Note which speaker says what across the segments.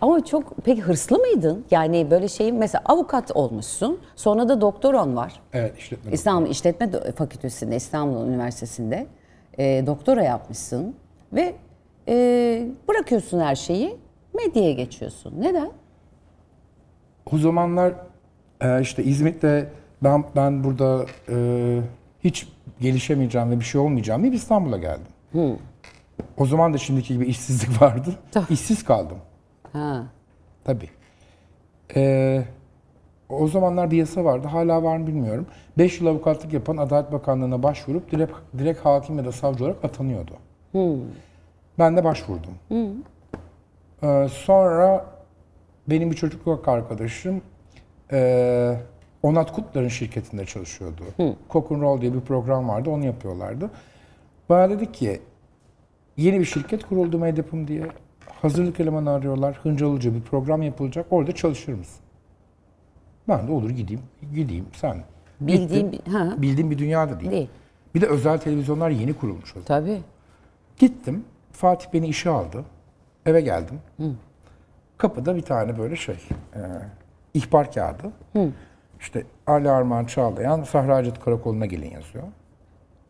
Speaker 1: Ama çok peki hırslı mıydın? Yani böyle şey mesela avukat olmuşsun. Sonra da doktoron var. Evet işletme. İstanbul İşletme Fakültesi'nde İstanbul Üniversitesi'nde e, doktora yapmışsın ve e, bırakıyorsun her şeyi medyaya
Speaker 2: geçiyorsun. Neden? O zamanlar e, işte İzmit'te ben ben burada e, hiç gelişemeyeceğim ve bir şey olmayacağım diye İstanbul'a geldim. Hı. O zaman da şimdiki gibi işsizlik vardı. Tabii. İşsiz kaldım. Ha. Tabii. Ee, o zamanlar yasa vardı. Hala var mı bilmiyorum. 5 yıl avukatlık yapan Adalet Bakanlığı'na başvurup direkt, direkt hakim ya da savcı olarak atanıyordu. Hmm. Ben de başvurdum. Hmm. Ee, sonra benim bir çocukluk arkadaşım e, Onat Kutlar'ın şirketinde çalışıyordu. Hmm. Cock and Roll diye bir program vardı. Onu yapıyorlardı. Bana dedi ki yeni bir şirket kuruldu Medyapım diye hazırlık elemanı arıyorlar. Hıncalıca bir program yapılacak. Orada çalışır mısın? Ben de olur gideyim. Gideyim sen. Bildiğim, Gittim. Bildiğim bir dünyada değil. değil. Bir de özel televizyonlar yeni kurulmuş o zaman. Tabii. Gittim. Fatih beni işe aldı. Eve geldim. Hı. Kapıda bir tane böyle şey, e, ihbar kağıdı. Hı. İşte Ali Armağan Çağlayan Sahracıt Karakolu'na gelin yazıyor.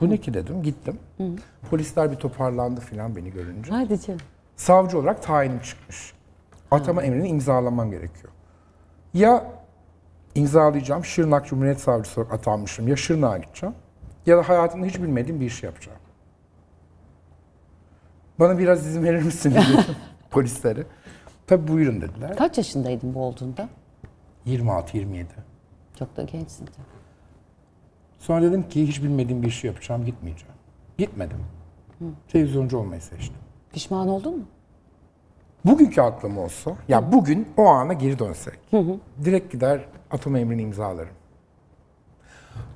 Speaker 2: Bu ne ki dedim, gittim. Hı. Polisler bir toparlandı filan beni görünce. Hadi canım savcı olarak tayinim çıkmış. Atama hmm. emrini imzalamam gerekiyor. Ya imzalayacağım, Şırnak Cumhuriyet Savcısı olarak atanmışım. Ya Şırnak'a gideceğim ya da hayatımda hiç bilmediğim bir iş yapacağım. Bana biraz izin verir misin dedim polislere. Tabii buyurun dediler. Kaç yaşındaydın bu olduğunda? 26-27. Çok da gençsin tabii. Sonra dedim ki hiç bilmediğim bir şey yapacağım, gitmeyeceğim. Gitmedim. Hı. Televizyoncu olmayı seçtim. Pişman oldun mu? Bugünkü aklım olsa, ya bugün o ana geri dönsek. Hı hı. Direkt gider atom emrini imzalarım.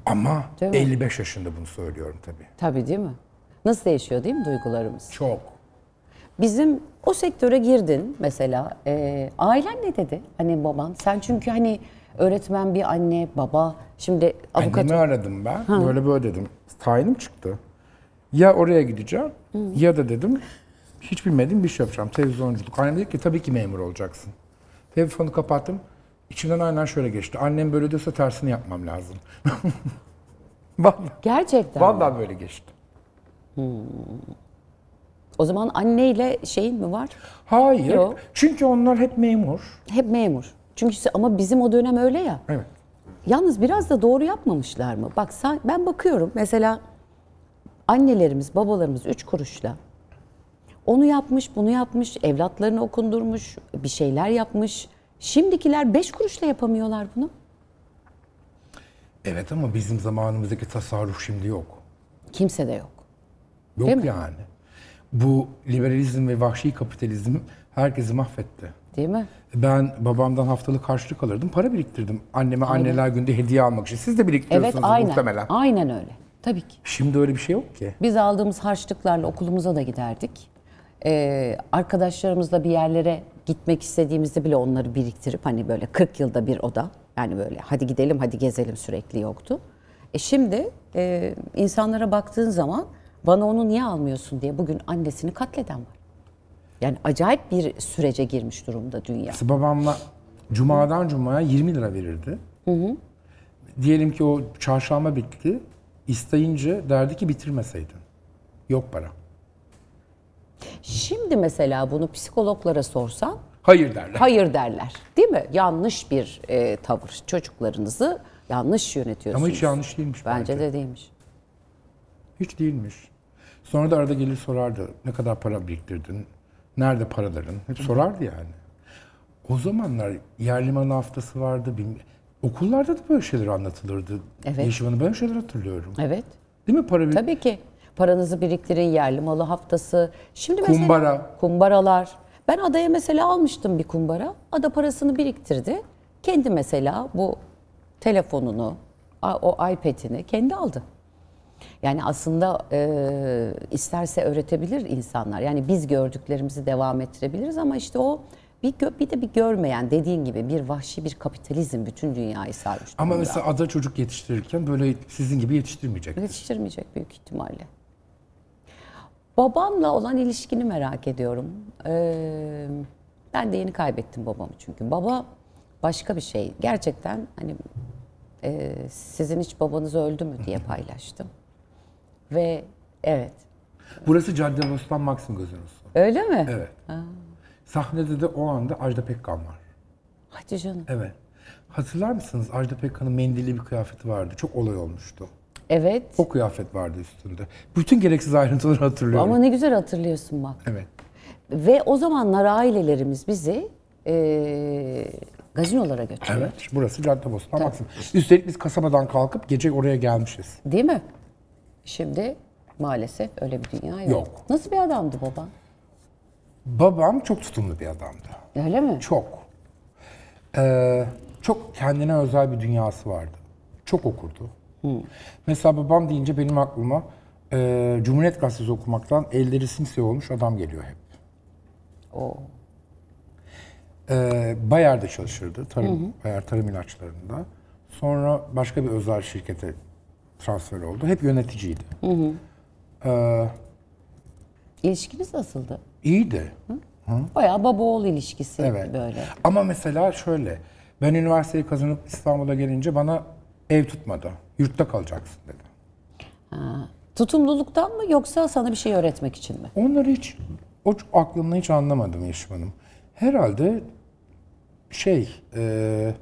Speaker 2: Ama değil 55 mi? yaşında bunu söylüyorum tabii. Tabii değil mi? Nasıl
Speaker 1: değişiyor değil mi duygularımız? Çok. Bizim o sektöre girdin mesela. E, ailen ne dedi? Hani baban. Sen çünkü hani öğretmen bir anne, baba.
Speaker 2: Şimdi avukat... Annemi aradım ben. Ha. Böyle böyle dedim. Tayinim çıktı. Ya oraya gideceğim Hı. ya da dedim hiç bilmediğim bir şey yapacağım. Televizyonculuk. Annem dedi ki tabii ki memur olacaksın. Telefonu kapattım. İçimden aynen şöyle geçti. Annem böyle diyorsa tersini yapmam lazım. Vallahi. Gerçekten. Vallahi böyle geçti. Hmm.
Speaker 1: O zaman anneyle şeyin mi var? Hayır. Yok. Çünkü onlar hep memur. Hep memur. Çünkü ama bizim o dönem öyle ya. Evet. Yalnız biraz da doğru yapmamışlar mı? Bak sen ben bakıyorum mesela annelerimiz, babalarımız üç kuruşla onu yapmış, bunu yapmış, evlatlarını okundurmuş, bir şeyler yapmış. Şimdikiler beş kuruşla yapamıyorlar bunu.
Speaker 2: Evet ama bizim zamanımızdaki tasarruf şimdi yok. Kimse de yok. Yok Değil yani. Mi? Bu liberalizm ve vahşi kapitalizm herkesi mahvetti. Değil mi? Ben babamdan haftalık harçlık alırdım, para biriktirdim. Anneme aynen. anneler günde hediye almak için. Siz de biriktiriyorsunuz evet, aynen. muhtemelen.
Speaker 1: Aynen öyle. Tabii ki.
Speaker 2: Şimdi öyle bir şey yok ki.
Speaker 1: Biz aldığımız harçlıklarla okulumuza da giderdik e, arkadaşlarımızla bir yerlere gitmek istediğimizde bile onları biriktirip hani böyle 40 yılda bir oda yani böyle hadi gidelim hadi gezelim sürekli yoktu. E şimdi e, insanlara baktığın zaman bana onu niye almıyorsun diye bugün annesini katleden var. Yani acayip bir sürece girmiş durumda
Speaker 2: dünya. Babamla cumadan cumaya 20 lira verirdi. Hı hı. Diyelim ki o çarşamba bitti. İsteyince derdi ki bitirmeseydin. Yok para.
Speaker 1: Şimdi mesela bunu psikologlara sorsan hayır derler. Hayır derler. Değil mi? Yanlış bir e, tavır. Çocuklarınızı yanlış
Speaker 2: yönetiyorsunuz. Ama hiç yanlış değilmiş bence. Bence de değilmiş. Hiç değilmiş. Sonra da arada gelir sorardı. Ne kadar para biriktirdin? Nerede paraların? Hep sorardı yani. O zamanlar yerliman haftası vardı. Okullarda da böyle şeyler anlatılırdı. Evet. Yeşiman'ı böyle şeyler hatırlıyorum.
Speaker 1: Evet. Değil mi para bir... Tabii ki. Paranızı biriktirin, yerli malı haftası. Şimdi mesela Kumbara. kumbaralar. Ben adaya mesela almıştım bir kumbara. Ada parasını biriktirdi. Kendi mesela bu telefonunu, o iPad'ini kendi aldı. Yani aslında e, isterse öğretebilir insanlar. Yani biz gördüklerimizi devam ettirebiliriz ama işte o bir, bir de bir görmeyen dediğin gibi bir vahşi bir kapitalizm bütün dünyayı sarmış. Ama mesela
Speaker 2: ada çocuk yetiştirirken böyle sizin gibi yetiştirmeyecek. Yetiştirmeyecek büyük ihtimalle.
Speaker 1: Babamla olan ilişkini merak ediyorum. Ee, ben de yeni kaybettim babamı çünkü. Baba başka bir şey. Gerçekten hani e, sizin hiç babanız öldü mü diye
Speaker 2: paylaştım. Ve evet. Burası Cadde Bostan Maxim Gazinosu. Öyle mi? Evet. Ha. Sahnede de o anda Ajda Pekkan var. Hadi canım. Evet. Hatırlar mısınız Ajda Pekkan'ın mendilli bir kıyafeti vardı. Çok olay olmuştu. Evet. O kıyafet vardı üstünde. Bütün gereksiz ayrıntıları hatırlıyorum. Ama ne
Speaker 1: güzel hatırlıyorsun bak. Evet. Ve o zamanlar ailelerimiz bizi
Speaker 2: e, gazinolara götürüyor. Evet. Burası Caddebostan baksın. Üstelik biz kasabadan kalkıp gece oraya gelmişiz. Değil mi? Şimdi maalesef öyle bir dünya yok. Yok. Nasıl bir adamdı baban? Babam çok tutumlu bir adamdı. Öyle mi? Çok. Ee, çok kendine özel bir dünyası vardı. Çok okurdu. Hmm. Mesela babam deyince benim aklıma e, Cumhuriyet Gazetesi okumaktan elleri simsiyah olmuş adam geliyor hep. Oo. E, Bayer'de çalışırdı. Tarım, hı Bayer tarım ilaçlarında. Sonra başka bir özel şirkete transfer oldu. Hep yöneticiydi. Hı hı. E, İlişkiniz nasıldı? İyiydi. Hı? Hı? Bayağı baba oğul ilişkisi evet. böyle. Ama mesela şöyle. Ben üniversiteyi kazanıp İstanbul'a gelince bana ev tutmadı. Yurtta kalacaksın dedi. Ha. Tutumluluktan mı yoksa sana bir şey öğretmek için mi? Onları hiç o aklımda hiç anlamadım Yeşim Hanım. Herhalde şey e,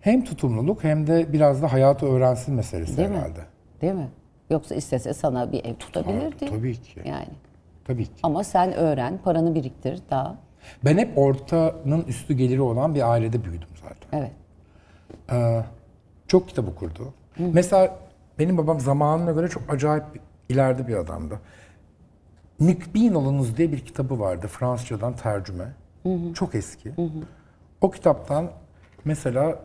Speaker 2: hem tutumluluk hem de biraz da hayatı öğrensin meselesi Değil herhalde. Mi? Değil mi?
Speaker 1: Yoksa istese sana bir ev tutabilirdi. tabii ki. Yani. Tabii ki. Ama sen öğren, paranı biriktir daha.
Speaker 2: Ben hep ortanın üstü geliri olan bir ailede büyüdüm zaten. Evet. Ee, çok kitap okurdu. Hı. Mesela benim babam zamanına göre çok acayip ileride bir adamdı. Mükbin olunuz diye bir kitabı vardı Fransızcadan tercüme. Hı hı. Çok eski. Hı hı. O kitaptan mesela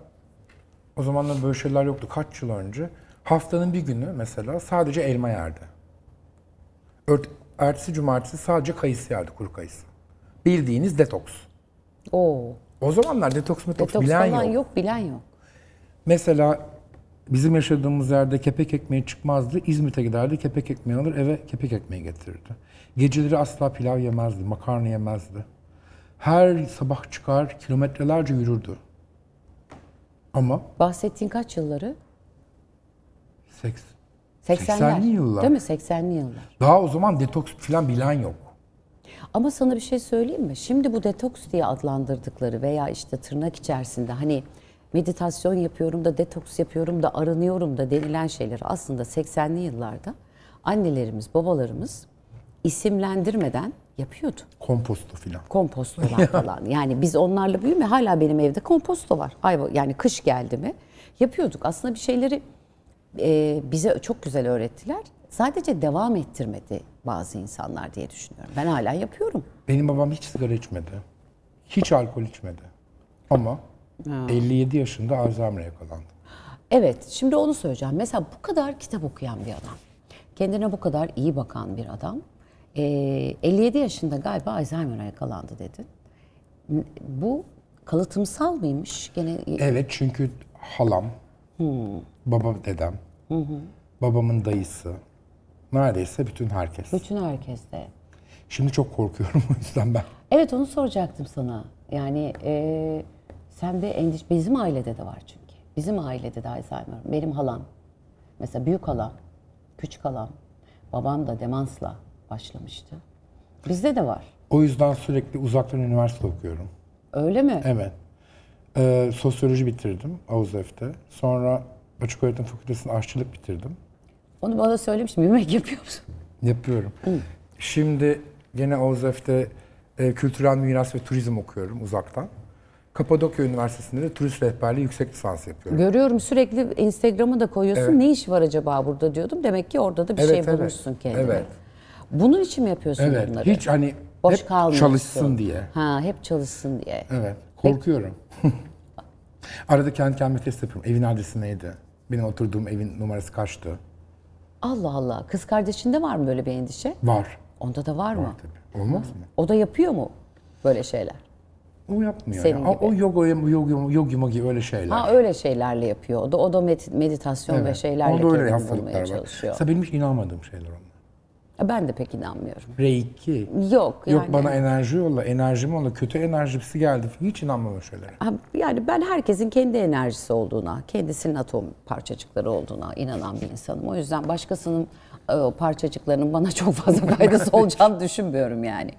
Speaker 2: o zamanlar böyle şeyler yoktu kaç yıl önce. Haftanın bir günü mesela sadece elma yerdi. Ört, ertesi cumartesi sadece kayısı yerdi kuru kayısı. Bildiğiniz detoks. Oo. O zamanlar detoks metoks detoks bilen falan yok.
Speaker 1: yok bilen yok.
Speaker 2: Mesela bizim yaşadığımız yerde kepek ekmeği çıkmazdı. İzmit'e giderdi, kepek ekmeği alır, eve kepek ekmeği getirirdi. Geceleri asla pilav yemezdi, makarna yemezdi. Her sabah çıkar, kilometrelerce yürürdü. Ama... Bahsettiğin kaç yılları? 80.
Speaker 1: 80'li yıllar. Değil mi? 80'li yıllar.
Speaker 2: Daha o zaman detoks falan bilen yok.
Speaker 1: Ama sana bir şey söyleyeyim mi? Şimdi bu detoks diye adlandırdıkları veya işte tırnak içerisinde hani meditasyon yapıyorum da detoks yapıyorum da arınıyorum da denilen şeyler aslında 80'li yıllarda annelerimiz, babalarımız isimlendirmeden
Speaker 2: yapıyordu. Komposto filan. komposto falan.
Speaker 1: Yani biz onlarla büyüme hala benim evde komposto var. Hayvan yani kış geldi mi yapıyorduk. Aslında bir şeyleri e, bize çok güzel öğrettiler. Sadece devam ettirmedi
Speaker 2: bazı insanlar diye düşünüyorum. Ben hala yapıyorum. Benim babam hiç sigara içmedi. Hiç alkol içmedi. Ama Ha. 57 yaşında Alzheimer'a yakalandı.
Speaker 1: Evet, şimdi onu söyleyeceğim. Mesela bu kadar kitap okuyan bir adam, kendine bu kadar iyi bakan bir adam, 57 yaşında galiba Alzheimer'a yakalandı dedin. Bu kalıtımsal mıymış? Gene... Evet,
Speaker 2: çünkü halam, hmm. babam, dedem, hı hı. babamın dayısı, neredeyse bütün herkes. Bütün herkes de. Şimdi çok korkuyorum o yüzden ben.
Speaker 1: Evet, onu soracaktım sana. Yani... E sen de endişe bizim ailede de var çünkü. Bizim ailede de Alzheimer. Benim halam mesela büyük halam, küçük halam, babam da demansla
Speaker 2: başlamıştı. Bizde de var. O yüzden sürekli uzaktan üniversite okuyorum. Öyle mi? Evet. Ee, sosyoloji bitirdim Avuzef'te. Sonra Açık Öğretim Fakültesi'nde aşçılık bitirdim.
Speaker 1: Onu bana söylemiştim. Yemek yapıyor musun?
Speaker 2: Yapıyorum. Hı. Şimdi gene Avuzef'te e, kültürel miras ve turizm okuyorum uzaktan. Kapadokya Üniversitesi'nde de turist rehberliği yüksek lisans yapıyorum.
Speaker 1: Görüyorum sürekli Instagram'a da koyuyorsun. Evet. Ne iş var acaba burada diyordum. Demek ki orada da bir evet, şey evet. bulmuşsun kendine. Evet. Bunun için mi yapıyorsun evet. bunları? Hiç hani Boş hep çalışsın diye. Ha, hep çalışsın diye.
Speaker 2: Evet. Korkuyorum. Arada kendi kendime test yapıyorum. Evin adresi neydi? Benim oturduğum evin numarası kaçtı?
Speaker 1: Allah Allah. Kız kardeşinde var mı böyle bir endişe? Var. Onda da var, var mı?
Speaker 2: Tabii. Olmaz ha.
Speaker 1: mı? O da yapıyor mu böyle şeyler?
Speaker 2: O yapmıyor. Senin yani. gibi. O yoga, yoga, yogi mogi öyle şeyler. Ha
Speaker 1: öyle şeylerle yapıyor. O da, o da meditasyon evet. ve şeylerle Onda öyle hastalıklar var. çalışıyor. Mesela
Speaker 2: benim hiç inanmadığım şeyler onlar. Ben de
Speaker 1: pek inanmıyorum.
Speaker 2: Reiki. Yok yani. Yok bana enerji yolla, enerjim yolla, kötü enerjisi geldi. Hiç inanmam şeylere. Ha, yani ben herkesin kendi enerjisi
Speaker 1: olduğuna, kendisinin atom parçacıkları olduğuna inanan bir insanım. O yüzden başkasının e, parçacıklarının bana çok fazla faydası olacağını düşünmüyorum yani.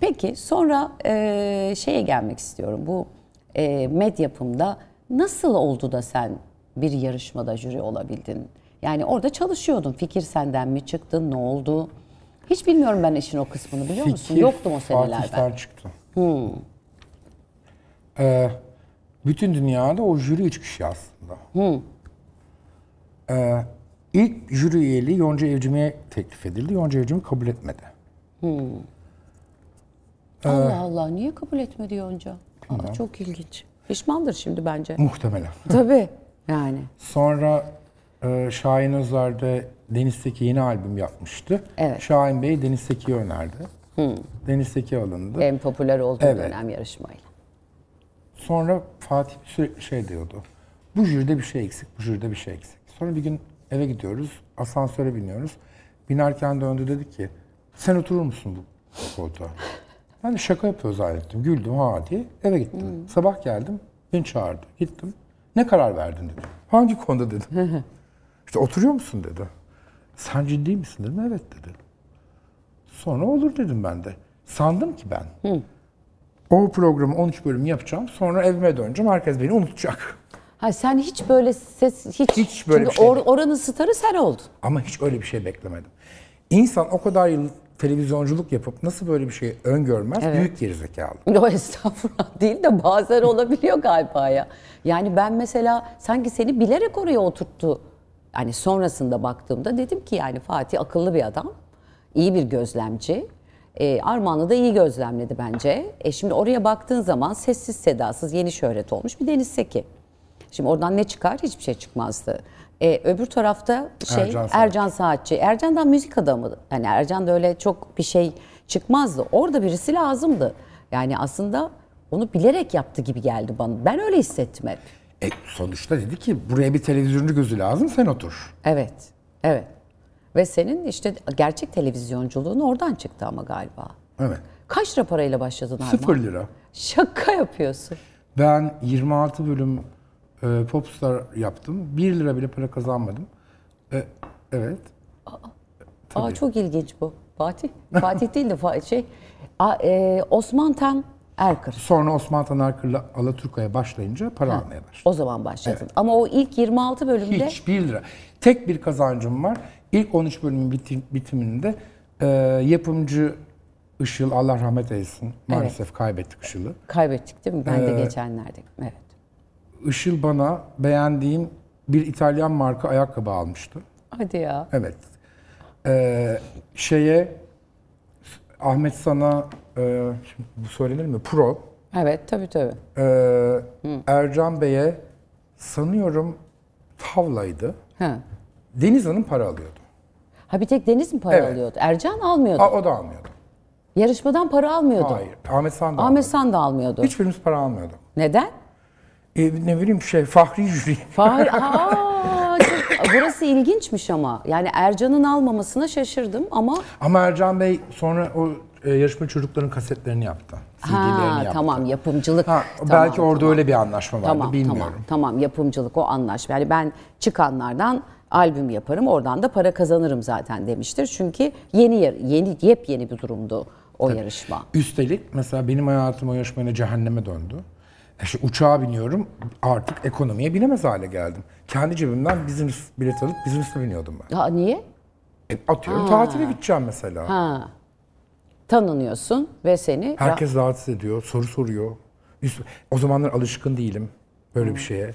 Speaker 1: Peki sonra e, şeye gelmek istiyorum. Bu e, med yapımda nasıl oldu da sen bir yarışmada jüri olabildin? Yani orada çalışıyordun. Fikir senden mi çıktı? Ne oldu? Hiç bilmiyorum ben işin o kısmını biliyor musun? Fikir, Yoktum o seneler Fatih'ten ben.
Speaker 2: çıktı. Hmm. Ee, bütün dünyada o jüri üç kişi aslında. Hmm. Ee, ilk jüri üyeliği Yonca Evcim'e teklif edildi. Yonca Evcim'i kabul etmedi. Hmm. Ee, Allah
Speaker 1: Allah niye kabul etmedi Yonca? Aa, çok ilginç. Pişmandır şimdi bence. Muhtemelen. Tabii yani.
Speaker 2: Sonra e, Şahin Özer de Deniz Seki yeni albüm yapmıştı. Evet. Şahin Bey Deniz Seki'yi önerdi. Hmm. Deniz Seki alındı. En
Speaker 1: popüler olduğu evet. dönem
Speaker 2: yarışmayla. Sonra Fatih sürekli şey diyordu. Bu jüride bir şey eksik, bu jüride bir şey eksik. Sonra bir gün eve gidiyoruz, asansöre biniyoruz. Binerken döndü dedi ki, sen oturur musun bu koltuğa? Ben de şaka yapıyor zannettim. Güldüm ha diye. Eve gittim. Hmm. Sabah geldim. Beni çağırdı. Gittim. Ne karar verdin dedi. Hangi konuda dedim. İşte oturuyor musun dedi. Sen ciddi misin dedim. Evet dedi. Sonra olur dedim ben de. Sandım ki ben. Hı. O programı 13 bölüm yapacağım. Sonra evime döneceğim. Herkes beni unutacak.
Speaker 1: Ha sen hiç böyle ses hiç, hiç
Speaker 2: böyle Çünkü bir şey or, oranın starı sen oldun. Ama hiç öyle bir şey beklemedim. İnsan o kadar yıl televizyonculuk yapıp nasıl böyle bir şeyi öngörmez? Evet. Büyük gerizekalı.
Speaker 1: O estağfurullah değil de bazen olabiliyor galiba ya. Yani ben mesela sanki seni bilerek oraya oturttu. Yani sonrasında baktığımda dedim ki yani Fatih akıllı bir adam. iyi bir gözlemci. E, Armağan'ı da iyi gözlemledi bence. E, şimdi oraya baktığın zaman sessiz sedasız yeni şöhret olmuş bir Deniz Seki. Şimdi oradan ne çıkar? Hiçbir şey çıkmazdı. E, öbür tarafta şey Ercan, Ercan Saatçi. Ercan da müzik adamı. Yani Ercan da öyle çok bir şey çıkmazdı. Orada birisi lazımdı. Yani aslında onu bilerek yaptı gibi geldi bana. Ben öyle hissettim hep.
Speaker 2: E, sonuçta dedi ki buraya bir televizyoncu gözü lazım sen otur.
Speaker 1: Evet. Evet. Ve senin işte gerçek televizyonculuğun oradan çıktı ama galiba. Evet. Kaç lira parayla başladın Arman? Sıfır lira. Şaka yapıyorsun.
Speaker 2: Ben 26 bölüm e, ee, Popstar yaptım. 1 lira bile para kazanmadım. E, evet. Aa, aa çok
Speaker 1: ilginç bu. Fatih. Fatih değil de şey. A, e, Osman Tan
Speaker 2: Erkır. Sonra Osman Tan Erkır'la Alaturka'ya başlayınca para ha, almaya başladım. O zaman başladın. Evet.
Speaker 1: Ama o ilk 26
Speaker 2: bölümde... Hiç 1 lira. Tek bir kazancım var. İlk 13 bölümün bitim, bitiminde e, yapımcı Işıl Allah rahmet eylesin. Maalesef evet. kaybettik Işıl'ı. Kaybettik değil mi? Ben ee, de geçenlerde. Evet. Işıl bana beğendiğim bir İtalyan marka ayakkabı almıştı. Hadi ya. Evet. Ee, şeye Ahmet sana e, şimdi bu söylenir mi? Pro. Evet tabii tabii. Ee, Ercan Bey'e sanıyorum tavlaydı. Ha. Deniz Hanım para alıyordu. Ha bir tek Deniz mi para Evet. alıyordu? Ercan almıyordu. A, o da almıyordu.
Speaker 1: Yarışmadan para almıyordu. Hayır. Ahmet San da Ahmet almadı. San da almıyordu.
Speaker 2: Hiçbirimiz para almıyordu. Neden? e, ne bileyim şey Fahri Jüri. Fahri, aa,
Speaker 1: burası ilginçmiş ama. Yani Ercan'ın almamasına şaşırdım ama...
Speaker 2: Ama Ercan Bey sonra o e, yarışma çocukların kasetlerini yaptı. CD'lerini ha, yaptı. tamam yapımcılık. Ha, tamam, belki orada tamam. öyle bir anlaşma vardı tamam, bilmiyorum. Tamam,
Speaker 1: tamam yapımcılık o anlaşma. Yani ben çıkanlardan albüm yaparım oradan da para kazanırım zaten demiştir. Çünkü yeni yeni yepyeni bir durumdu o Tabii. yarışma.
Speaker 2: Üstelik mesela benim hayatım o yarışmayla cehenneme döndü. İşte uçağa biniyorum artık ekonomiye binemez hale geldim. Kendi cebimden business bilet alıp business'e biniyordum ben. Ha, niye? E, atıyorum ha. tatile gideceğim mesela.
Speaker 1: Ha. Tanınıyorsun ve seni... Herkes
Speaker 2: rahatsız ediyor, soru soruyor. O zamanlar alışkın değilim böyle bir şeye.